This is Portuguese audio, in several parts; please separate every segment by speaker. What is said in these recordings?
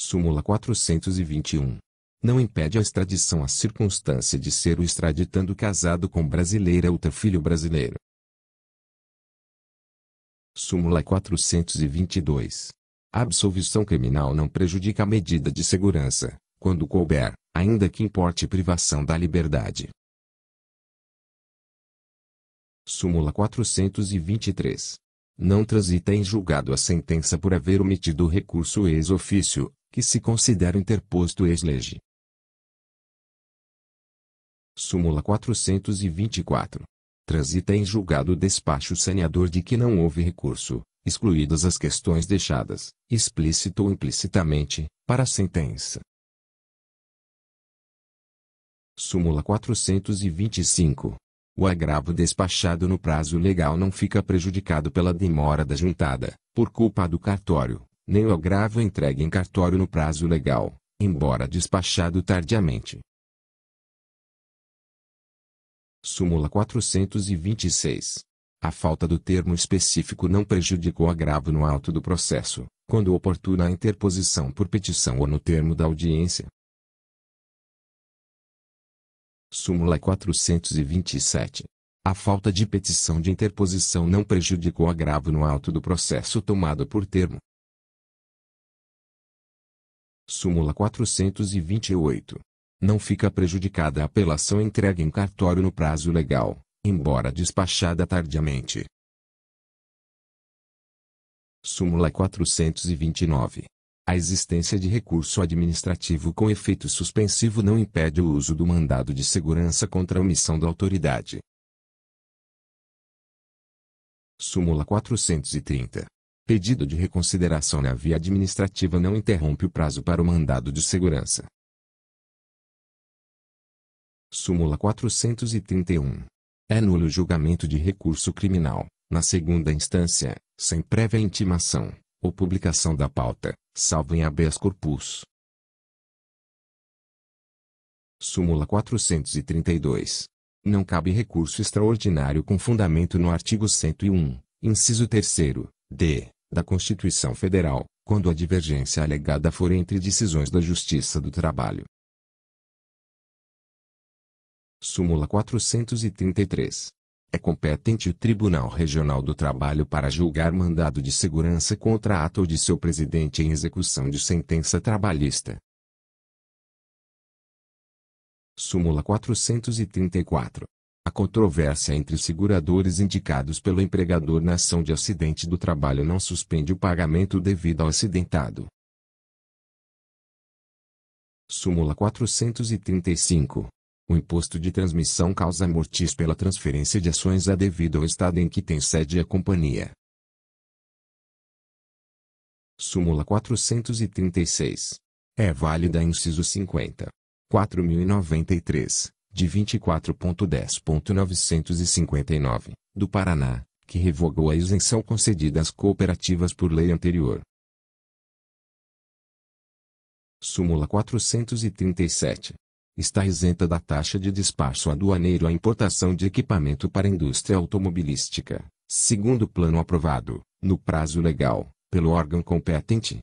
Speaker 1: súmula 421. Não impede a extradição a circunstância de ser o extraditando casado com brasileira ou ter filho brasileiro. Súmula 422. A absolvição criminal não prejudica a medida de segurança, quando couber, ainda que importe privação da liberdade. Súmula 423. Não transita em julgado a sentença por haver omitido o recurso ex ofício, que se considera interposto ex lege. Súmula 424. Transita em julgado o despacho saneador de que não houve recurso, excluídas as questões deixadas, explícito ou implicitamente, para a sentença. Súmula 425. O agravo despachado no prazo legal não fica prejudicado pela demora da juntada, por culpa do cartório, nem o agravo entregue em cartório no prazo legal, embora despachado tardiamente. Súmula 426. A falta do termo específico não prejudicou o agravo no auto do processo, quando oportuna a interposição por petição ou no termo da audiência. Súmula 427. A falta de petição de interposição não prejudicou o agravo no auto do processo tomado por termo, súmula 428. Não fica prejudicada a apelação entregue em cartório no prazo legal, embora despachada tardiamente. Súmula 429. A existência de recurso administrativo com efeito suspensivo não impede o uso do mandado de segurança contra a omissão da autoridade. Súmula 430. Pedido de reconsideração na via administrativa não interrompe o prazo para o mandado de segurança. Súmula 431. É nulo o julgamento de recurso criminal, na segunda instância, sem prévia intimação, ou publicação da pauta, salvo em habeas corpus. Súmula 432. Não cabe recurso extraordinário com fundamento no artigo 101, inciso 3 d da Constituição Federal, quando a divergência alegada for entre decisões da Justiça do Trabalho. Súmula 433. É competente o Tribunal Regional do Trabalho para julgar mandado de segurança contra ato de seu presidente em execução de sentença trabalhista. Súmula 434. A controvérsia entre seguradores indicados pelo empregador na ação de acidente do trabalho não suspende o pagamento devido ao acidentado. Súmula 435. O imposto de transmissão causa mortis pela transferência de ações é devido ao estado em que tem sede a companhia. Súmula 436. É válida inciso 50. 4093 de 24.10.959, do Paraná, que revogou a isenção concedida às cooperativas por lei anterior. Súmula 437. Está isenta da taxa de despacho aduaneiro a importação de equipamento para a indústria automobilística, segundo o plano aprovado, no prazo legal, pelo órgão competente.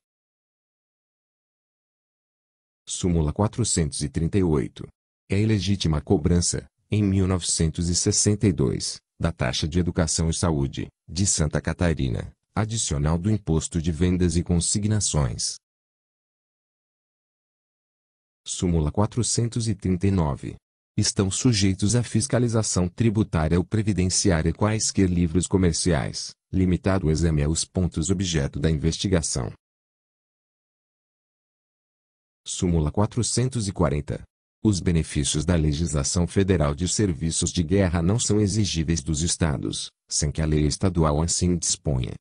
Speaker 1: Súmula 438 é ilegítima cobrança, em 1962, da taxa de educação e saúde, de Santa Catarina, adicional do imposto de vendas e consignações. Súmula 439. Estão sujeitos à fiscalização tributária ou previdenciária quaisquer livros comerciais, limitado o exame aos pontos objeto da investigação. Súmula 440. Os benefícios da legislação federal de serviços de guerra não são exigíveis dos Estados, sem que a lei estadual assim disponha.